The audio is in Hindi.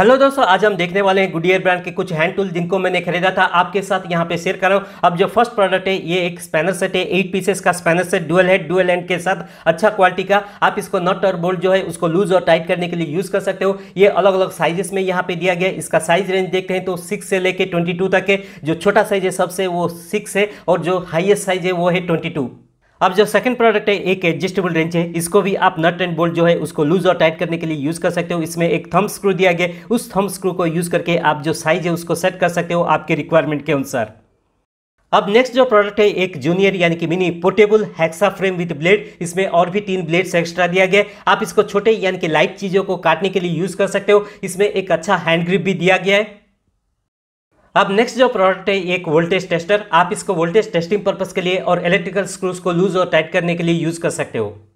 हेलो दोस्तों आज हम देखने वाले हैं गुडियर ब्रांड के कुछ हैंड टूल जिनको मैंने खरीदा था आपके साथ यहाँ पे शेयर कर रहा हूँ अब जो फर्स्ट प्रोडक्ट है ये एक स्पैनर सेट है एट पीसेस का spanner set dual head dual end के साथ अच्छा क्वालिटी का आप इसको नट और बोल्ट जो है उसको लूज और टाइट करने के लिए यूज़ कर सकते हो ये अलग अलग साइजेस में यहाँ पे दिया गया इसका साइज रेंज देखते हैं तो सिक्स से लेकर ट्वेंटी तक है जो छोटा साइज है सबसे वो सिक्स है और जो हाइएस्ट साइज है वो है ट्वेंटी अब जो सेकंड प्रोडक्ट है एक एडजस्टेबल रेंच है इसको भी आप नट एंड बोल्ट जो है उसको लूज और टाइट करने के लिए यूज़ कर सकते हो इसमें एक थम स्क्रू दिया गया उस थम स्क्रू को यूज़ करके आप जो साइज है उसको सेट कर सकते हो आपके रिक्वायरमेंट के अनुसार अब नेक्स्ट जो प्रोडक्ट है एक जूनियर यानी कि mini portable hacksaw frame with blade इसमें और भी तीन ब्लेड्स एक्स्ट्रा दिया गया आप इसको छोटे यानी कि लाइट चीज़ों को काटने के लिए यूज़ कर सकते हो इसमें एक अच्छा हैंड ग्रिप भी दिया गया है अब नेक्स्ट जो प्रोडक्ट है एक वोल्टेज टेस्टर आप इसको वोल्टेज टेस्टिंग पर्पज़ के लिए और इलेक्ट्रिकल स्क्रूज को लूज और टाइट करने के लिए यूज़ कर सकते हो